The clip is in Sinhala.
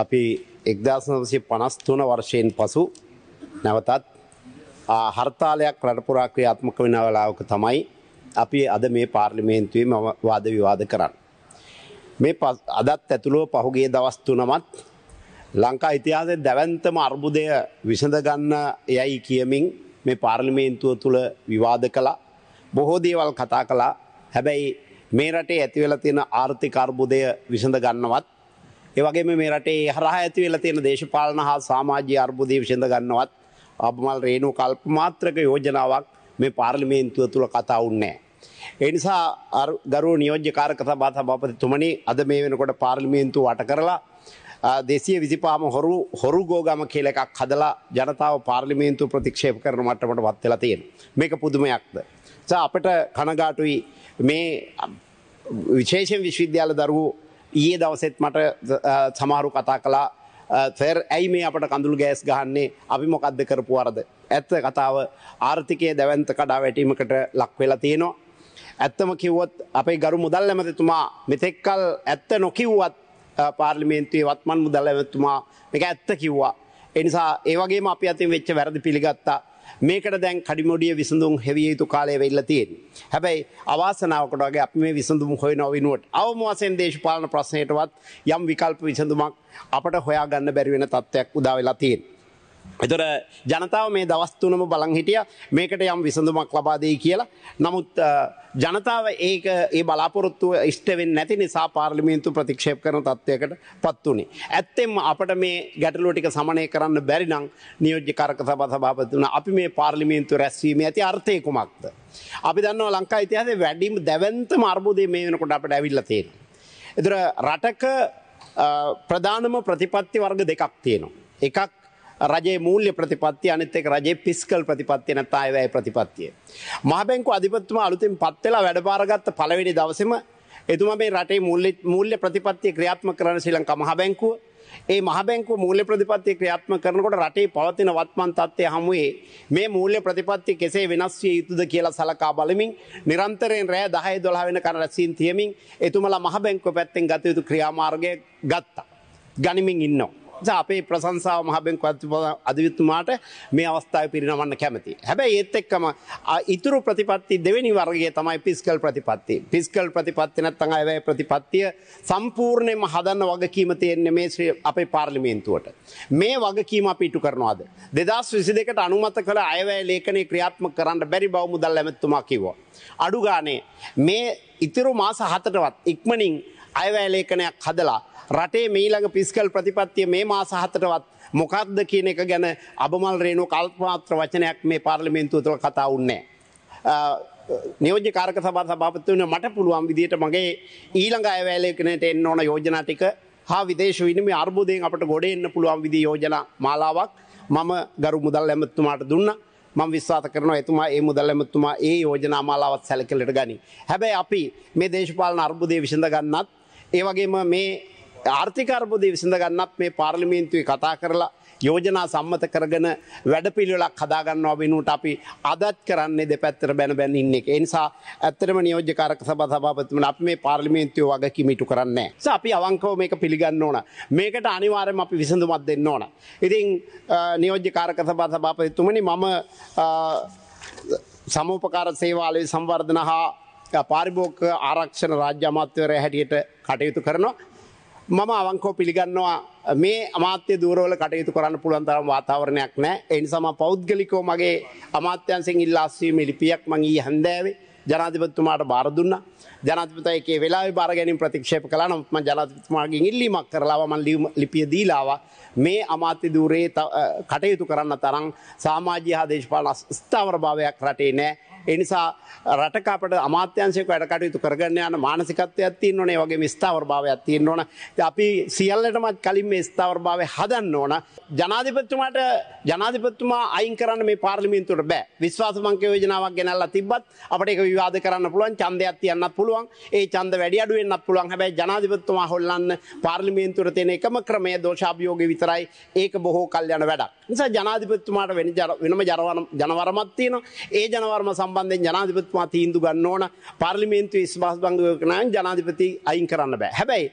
අපි එක්දාසනසිය පනස්තුන වර්ෂයෙන් පසු නැවතත් හර්තාලයක් රටපුරාක්‍රේ ආත්මක වෙන වෙලාවක තමයි අපි අද මේ පාර්ලිමේන්තුවේ මම වාද විවාද කරන්න. මේ අදත් ඇතුළුව පහුගේ දවස් තුනමත් ලංකා ඉතිහාසය දැවන්තම අර්බුදය විසඳගන්න යයි කියමින් මේ පාර්ලිමේන්තුව තුළ විවාද කළා බොහෝ දේවල් කතා කළා හැබැයි මේ රටේ ඇතිවෙලා තියෙන ආර්ථික අර්බුදය විසඳ ගන්නවත් ඒවගේම මේ රටේ හරහ ඇති වෙලා තියෙන දේශපාලන හා සාමාජ්‍ය අර්බුදය විසඳ ගන්නවත් අබමල් රේණු කල්පමාත්‍රක යෝජනාවක් මේ පාර්ලිමේන්තුව තුළ කතා උන්නේ. ඒ නිසා ගරු නියෝජ්‍ය කාරක සභා සභාපතිතුමනි අද මේ වෙනකොට පාර්ලිමේන්තුව වට කරලා දෙසිය විසිපාම හොරු හොරු ගෝගම කියල එකක් හදලා ජනතාව පාර්ලිමේන්තු ප්‍රතික්ෂේප කරන මටමට වත්වෙලා තියෙන. මේක පුදුමයක්ද. ස අපට කනගාටුයි මේ විශේෂෙන් විශ්විද්‍යාල දරුවූ ඊයේ දවසෙත් මට සමහරු කතා කලා සර් ඇයි මේ අපට කඳුල් ගෑස් ගහන්නේ අපි මොකක්ද කරපු අරද. ඇත්ත කතාව ආර්ථිකය දැවන්ත කඩා වැටීමකට ලක්වෙලා තියෙනවා. ඇත්තම කිව්වොත් අපේ ගරු මුදල් ඇමතිතුමා මෙතෙක්කල් ඇත්ත නොකිව්වත් පාර්ලිමේන්තුවේ වත්මන් මුදල් ඇමතුමා එක ඇත්ත කිව්වා. එනිසා ඒවගේ අපි අතින් වෙච්ච වැරදි පිළිගත්තා මේකට දැන් කඩිමොඩිය විසඳුම් හෙවිය යුතු කාලය වෙල්ල තියෙන්. හැබැයි අවාසනාවකටගේ අපි මේ විසඳුම් හොය නොවිනුවට අවම වසයෙන් දේශපාලන ප්‍රශ්නයටවත් යම් විකල්ප විසඳුමක් අපට හොයා ගන්න බැරිවෙන තත්ත්වයක් උදාවෙලා තියෙන්. එතොර ජනතාව මේ දවස් තුනම බලන් හිටිය මේකට යම් විසඳුමක් ලබා දෙයි කියලා. නමුත් ජනතාව ඒක ඒ බලාපොරොත්තුව ඉෂ්ට වෙන්නේ නැති නිසා පාර්ලිමේන්තු ප්‍රතික්ෂේප කරන තත්ත්වයකට පත් වුණේ. ඇත්තෙන්ම අපට මේ ගැටලුව ටික සමනය කරන්න බැරි නම් නියෝජ්‍ය කාරක සභා සභාපතිතුමා අපි මේ පාර්ලිමේන්තු රැස්වීමේ ඇති අර්ථය කුමක්ද? අපි දන්නවා ලංකා ඉතිහාසයේ වැඩිම දැවැන්තම අර්බුදය මේ වෙනකොට අපිට ඇවිල්ලා තියෙනවා. ඒතර රටක ප්‍රධානම ප්‍රතිපත්ති වර්ග දෙකක් තියෙනවා. එකක් රජේ මූල්‍ය ප්‍රතිපත්ති අනිත් එක රජේ පිස්කල් ප්‍රතිපත්තිය නැත්නම් අයවැය ප්‍රතිපත්තිය. මහ බැංකුව අධිපතිතුමා අලුතෙන් පත් වෙලා වැඩපාරගත්ත පළවෙනි දවසේම එතුමා මේ රටේ මූල්‍ය මූල්‍ය ප්‍රතිපත්තිය ක්‍රියාත්මක කරන ශ්‍රී ලංකා මහ බැංකුව ඒ මහ බැංකුව මූල්‍ය ප්‍රතිපත්තිය ක්‍රියාත්මක කරනකොට රටේ පවතින වත්මන් තත්ත්වය හමුවේ මේ මූල්‍ය ප්‍රතිපත්තිය කෙසේ වෙනස් විය යුතුද කියලා සලකා බලමින් නිරන්තරයෙන් රෑ 10 12 වෙනකන් රැස්වීම් තියමින් එතුමලා මහ බැංකුව පැත්තෙන් ගත යුතු ක්‍රියාමාර්ගය ගත්තා. ගනිමින් ඉන්නවා. අපේ ප්‍රසංසාව මහබෙන් කත්තිපද අධවිත්තුමාට මේ අවස්ථාව පිරිනවන්න කැමති. හැබැයි ඒත් එක්කම ඉතුරු ප්‍රතිපත්ති දෙවැනි වර්ගේ තමයි පිස්කල් ප්‍රතිපත්ති. පිස්කල් ප්‍රතිපත්ති නැත්තං අයවැය ප්‍රතිපත්තිය සම්පූර්ණයම හදන්න වගකීම තියෙන්නේ මේ ශ්‍රී අපේ පාර්ලිමේන්තුවට. මේ වගකීම අපි ඉටු කරනවාද. දෙදස් විසි දෙකට අනුමත කළ අයවැය ලේඛනය ක්‍රියාත්මක කරන්න බැරි බව මුදල් ඇමැත්තුමා කිව්වා. අඩුගානේ මේ ඉතුරු මාස හතටවත් ඉක්මනින් අයවැලේකනයක් හදලා. රටේ මීළඟ පිස්කල් ප්‍රතිපත්තිය මේ මාසහතරවත් මොකක්ද කියන එක ගැන අබමල් රේනු කල්පමාත්‍ර වචනයක් මේ පාර්ලිමෙන්න්තුව තුළ කතා උන්නේ. නියෝජ්‍ය කාරක සබා සභාපත්වන මට පුළුවන් විදිට මගේ ඊළඟ අයවැලේකනට එන්න ඕන යෝජනා ටික හා විදේශ විනිම අර්බෝධයෙන් අපට ගොඩ එන්න පුළුවන් විදි යෝජන මාලාවක් මම ගරු මුදල් ඇමත්තුමාට දුන්න මං විශ්වාත කරන එතුමා ඒ මුදල් ඇමත්තුමා ඒ යෝජනා මාලාවත් සැලකලට ගනි. හැබැයි අපි මේ දේශපාලන අර්බුදය විසඳ ගන්නත් ඒවගේම මේ ආර්ථිකර්බුදය විසඳගන්නත් මේ පාර්ලිමේන්තුවයි කතා කරලා යෝජනා සම්මත කරගෙන වැඩපිළිවෙලක් හදාගන්නවා වෙනුවට අපි අදත් කරන්නේ දෙපැත්තට බැන බැන ඉන්න එක. ඒ නිසා ඇත්තටම නියෝජ්‍යකාරක සභා සභාපතිතුමනි අපි මේ පාර්ලිමේන්තුවේ වගකීම ඉටු කරන්නේ නැහැ. අපි අවංකව මේක පිළිගන්න ඕන. මේකට අනිවාර්යයෙන්ම අපි විසඳුමක් දෙන්න ඕන. ඉතින් නියෝජ්‍යකාරක සභා සභාපතිතුමනි මම සමූපකාර සේවාලයේ සංවර්ධන හා පාරිභෝක ආරක්ෂණ රාජ්‍ය අමාත්‍යවරය හැටියට කටයුතු කරනවා. මම අවංකෝ පිළිගන්නවා මේ අමාත්‍ය දූරවල කටයුතු කරන්න පුළුවන් තරම් වාතාවරණයක් නෑ එනිසාම පෞද්ගලිකෝ මගේ අමාත්‍යන්සෙන් ඉල්ලාස්වීම ලිපියක් මං ඊ හන්දෑවේ ජනාධිපතිතුමාට බාර දුන්නා ජනාධිපතිතුමා ඒකේ වෙලාවේ බාර ගැනීම ප්‍රතික්ෂේප කළා නමුත් මම ජනාධිපතිතුමාගෙන් ඉල්ලීමක් කරලා මම ලිපිය දීලා මේ අමාත්‍ය ධූරයේ කටයුතු කරන්න තරම් සමාජීය හා දේශපාලන ස්ථාවරභාවයක් රටේ නෑ එනිසා රටක අපට අමාත්‍යංශයක වැඩ කටයුතු කරගන්න යන මානසිකත්වයක් තියෙන්න ඕනේ වගේ ස්ථාවර භාවයක් තියෙන්න ඕන. අපි සියල්ලටමත් කලින් මේ ස්ථාවර භාවය හදන්න ඕන. ජනාධිපතිතුමාට ජනාධිපතිතුමා අයින් කරන්න මේ පාර්ලිමේන්තුවට බෑ. විශ්වාස බංක යෝජනාවක් ගෙනල්ලා තිබ්බත් අපට ඒක විවාද කරන්න පුළුවන්, ඡන්දයක් තියන්නත් පුළුවන්. ඒ ඡන්ද වැඩි අඩු වෙන්නත් පුළුවන්. හැබැයි ජනාධිපතිතුමා හොල්ලන්න පාර්ලිමේන්තුවට තියෙන එකම ක්‍රමය දෝෂාභියෝගේ විතරයි. ඒක බොහෝ කල් යන වැඩක්. නිසා ජනාධිපතිතුමාට වෙන වෙනම ජනවරමක් තියෙනවා. ඒ ජනවරම සම සම්බන්ධෙන් ජනාධිපතිතුමා තීන්දු ගන්න ඕන පාර්ලිමේන්තුවේ ස්භාස් භංගකන ජනාධිපති අයින් කරන්න බෑ හැබැයි